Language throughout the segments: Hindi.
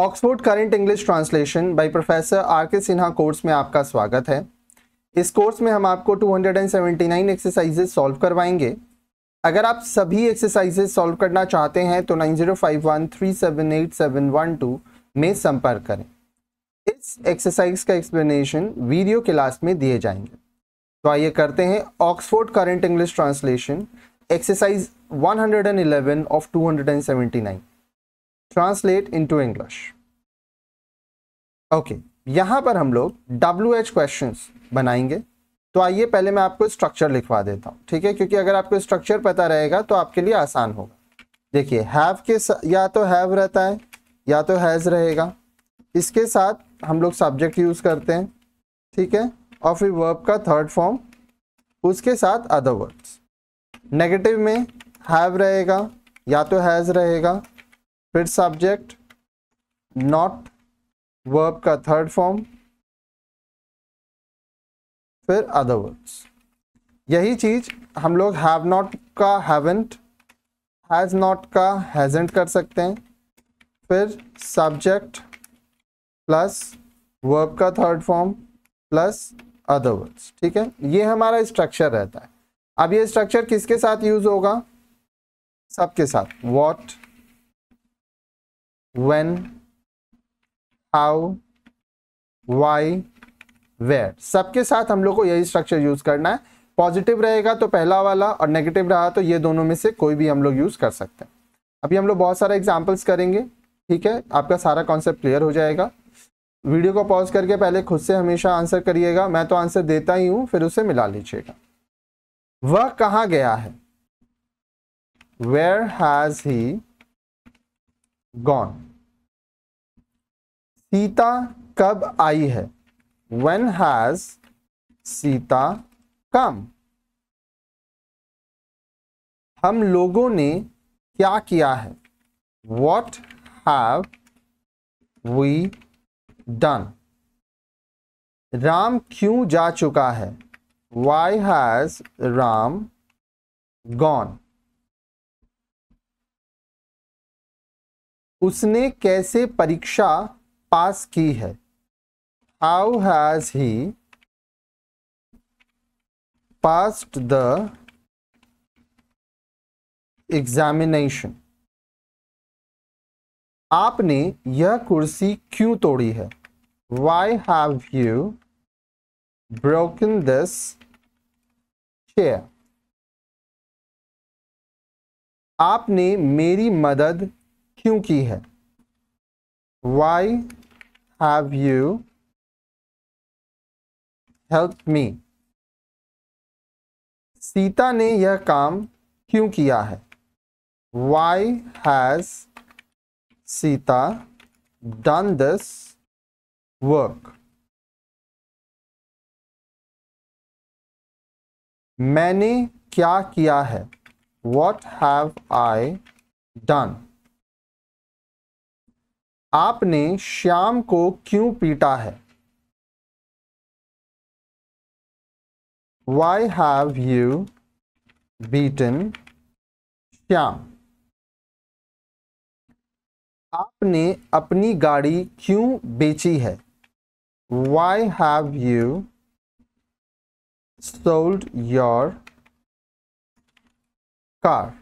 Oxford current English translation by professor R K Sinha course में आपका स्वागत है इस कोर्स में हम आपको 279 एक्सरसाइजेस सॉल्व करवाएंगे अगर आप सभी एक्सरसाइजेस सॉल्व करना चाहते हैं तो 9051378712 में संपर्क करें इस एक्सरसाइज का एक्सप्लेनेशन वीडियो क्लास में दिए जाएंगे तो आइए करते हैं Oxford current English translation exercise one of two translate into English okay यहां पर हम लोग डब्ल्यू एच क्वेश्चन बनाएंगे तो आइए पहले मैं आपको स्ट्रक्चर लिखवा देता हूँ ठीक है क्योंकि अगर आपको स्ट्रक्चर पता रहेगा तो आपके लिए आसान होगा देखिए हैव के या तो हैव रहता है या तो हैज़ रहेगा इसके साथ हम लोग सब्जेक्ट यूज़ करते हैं ठीक है और फिर वर्ब का थर्ड फॉर्म उसके साथ अदर वर्ड्स नेगेटिव में हैव रहेगा या तो हैज़ रहेगा फिर सब्जेक्ट नॉट वर्ब का थर्ड फॉर्म फिर अदर वर्ड्स यही चीज हम लोग हैव नॉट का हैवेंट हैज़ नॉट का हैजेंट कर सकते हैं फिर सब्जेक्ट प्लस वर्ब का third form plus other words ठीक है ये हमारा स्ट्रक्चर रहता है अब ये स्ट्रक्चर किसके साथ यूज होगा सबके साथ what when, how, why, where सबके साथ हम लोग को यही स्ट्रक्चर यूज करना है पॉजिटिव रहेगा तो पहला वाला और नेगेटिव रहा तो ये दोनों में से कोई भी हम लोग यूज कर सकते हैं अभी हम लोग बहुत सारे एग्जाम्पल्स करेंगे ठीक है आपका सारा कॉन्सेप्ट क्लियर हो जाएगा वीडियो को पॉज करके पहले खुद से हमेशा आंसर करिएगा मैं तो आंसर देता ही हूं फिर उसे मिला लीजिएगा वह कहाँ गया है where has he gone Sita कब आई है वेन हैज सीता कम हम लोगों ने क्या किया है what have we done Ram क्यों जा चुका है वाई हैज राम गॉन उसने कैसे परीक्षा पास की है how has he passed the examination आपने यह कुर्सी क्यों तोड़ी है why have you broken this chair आपने मेरी मदद क्यों की है why have you help me Sita ने यह काम क्यों किया है why has Sita done this work मैंने क्या किया है वॉट हैव आई डन आपने श्याम को क्यों पीटा है why have you beaten Shyam आपने अपनी गाड़ी क्यों बेची है why have you sold your car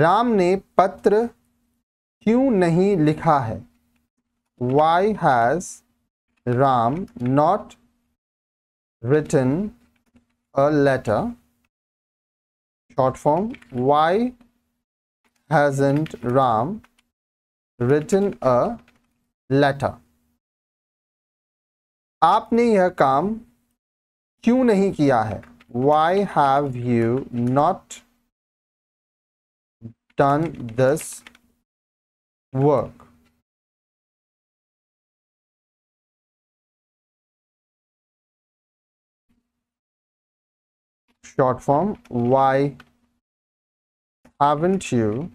Ram ने पत्र क्यों नहीं लिखा है why has Ram not written a letter short form why hasn't Ram written a letter आपने यह काम क्यों नहीं किया है why have you not done this work short form why haven't you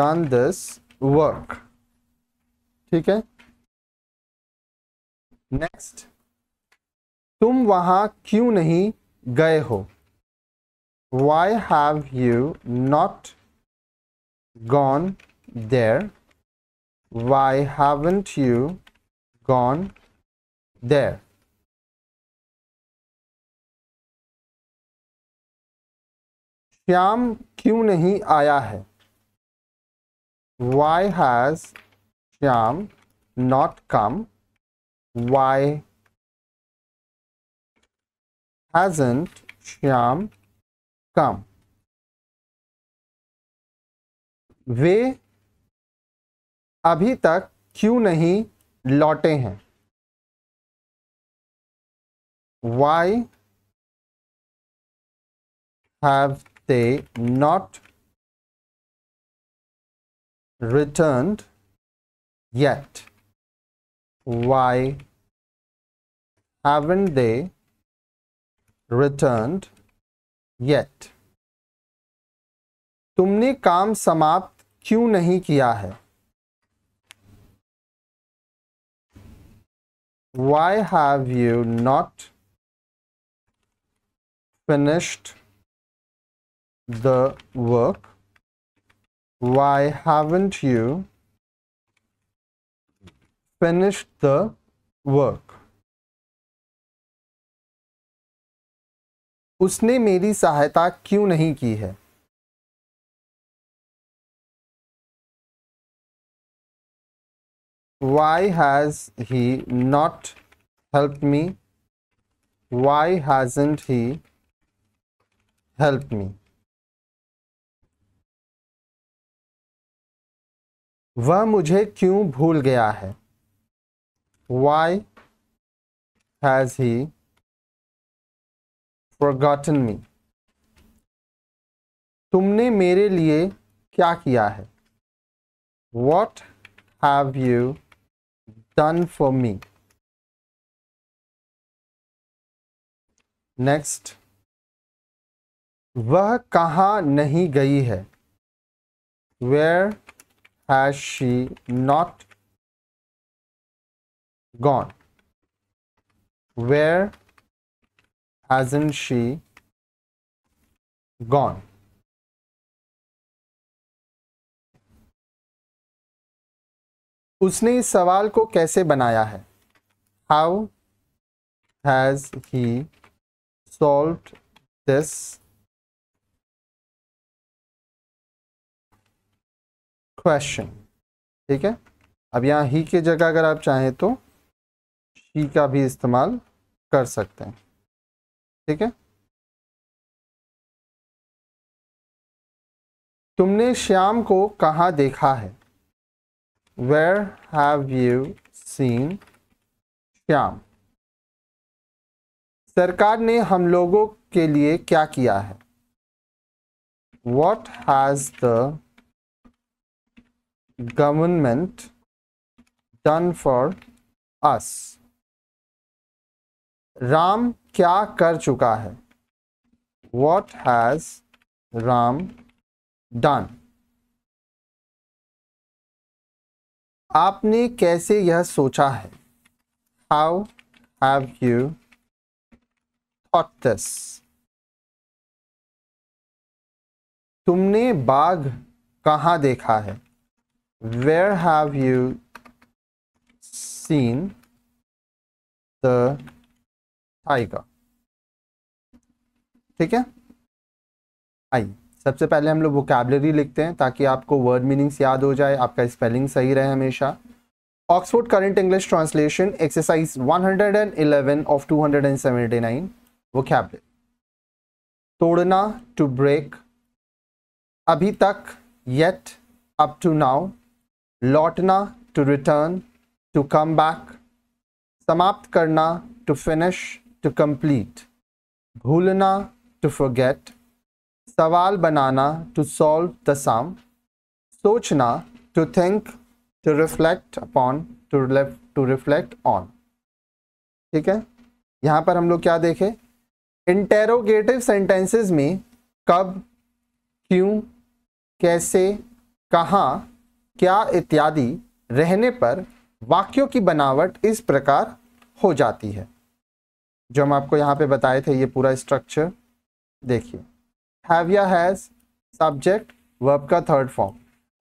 done this work ठीक है नेक्स्ट तुम वहां क्यों नहीं गए हो why have you not gone there? Why haven't you gone there? Shyam क्यों नहीं आया है Why has Shyam not come? Why hasn't Shyam come? वे अभी तक क्यों नहीं लौटे हैं why have they not returned yet why haven't they returned yet तुमने काम समाप्त क्यों नहीं किया है why have you not finished the work? Why haven't you finished the work? उसने मेरी सहायता क्यों नहीं की है why has he not helped me why hasn't he helped me वह मुझे क्यों भूल गया है why has he forgotten me तुमने मेरे लिए क्या किया है what have you done for me. Next वह कहाँ नहीं गई है where has she not gone where hasn't she gone उसने इस सवाल को कैसे बनाया है how has he solve this question ठीक है अब यहाँ ही के जगह अगर आप चाहें तो शी का भी इस्तेमाल कर सकते हैं ठीक है तुमने श्याम को कहाँ देखा है Where have you seen Shyam? सरकार ने हम लोगों के लिए क्या किया है What has the government done for us? Ram क्या कर चुका है What has Ram done? आपने कैसे यह सोचा है हाउ हैव यू थॉट तुमने बाघ कहाँ देखा है where have you seen the tiger ठीक है आइए सबसे पहले हम लोग वोकेबलरी लिखते हैं ताकि आपको वर्ड मीनिंग्स याद हो जाए आपका स्पेलिंग सही रहे हमेशा Oxford current English translation exercise 111 of 279 vocabulary तोड़ना टू ब्रेक अभी तक येट अप टू नाउ लौटना to return to come back समाप्त करना टू फिनिश टू कंप्लीट भूलना टू फॉरगेट सवाल बनाना टू सॉल्व द सम सोचना to think to reflect upon to to reflect on ठीक है यहाँ पर हम लोग क्या देखें इंटेरोगेटिव सेंटेंसेस में कब क्यों कैसे कहाँ क्या इत्यादि रहने पर वाक्यों की बनावट इस प्रकार हो जाती है जो हम आपको यहाँ पे बताए थे ये पूरा स्ट्रक्चर देखिए हैव या हैज़ सब्जेक्ट वर्ब का थर्ड फॉर्म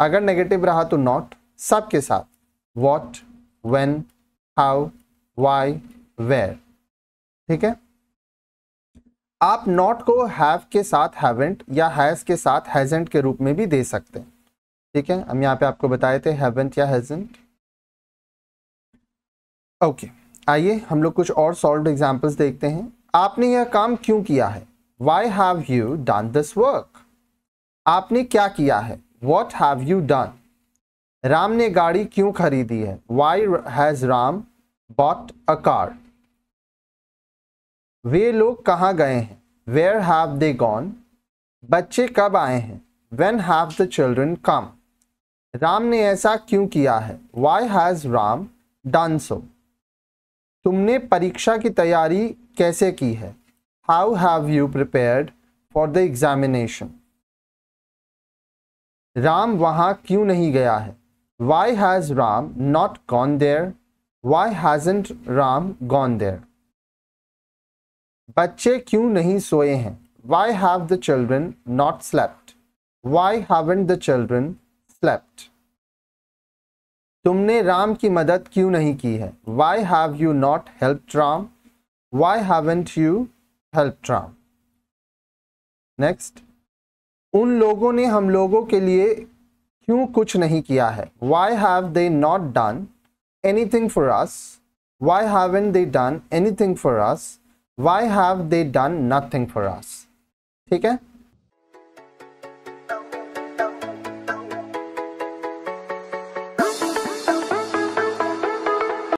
अगर नेगेटिव रहा तो नॉट सब के साथ what when how why where ठीक है आप नॉट को हैव के साथ हैवेंट या हैज़ के साथ हैजेंट के रूप में भी दे सकते हैं ठीक है हम यहाँ पे आपको बताए थे हैवेंट या हैजेंट ओके okay, आइए हम लोग कुछ और सॉल्व एग्जाम्पल्स देखते हैं आपने यह काम क्यों किया है why have you done this work आपने क्या किया है what have you done Ram ने गाड़ी क्यों खरीदी है why has Ram bought a car वे लोग कहाँ गए हैं वेयर हैव दे गॉन बच्चे कब आए हैं when have the children come Ram ने ऐसा क्यों किया है why has Ram done so तुमने परीक्षा की तैयारी कैसे की है how have you prepared for the examination Ram वहाँ क्यों नहीं गया है Why has Ram not gone there? Why hasn't Ram gone there? बच्चे क्यों नहीं सोए हैं Why have the children not slept? Why haven't the children slept? तुमने राम की मदद क्यों नहीं की है Why have you not helped Ram? Why haven't you help ट्राम नेक्स्ट उन लोगों ने हम लोगों के लिए क्यों कुछ नहीं किया है why have they not done anything for us why haven't they done anything for us why have they done nothing for us ठीक है